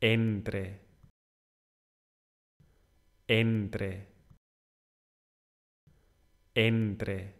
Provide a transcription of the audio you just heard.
entre, entre, entre.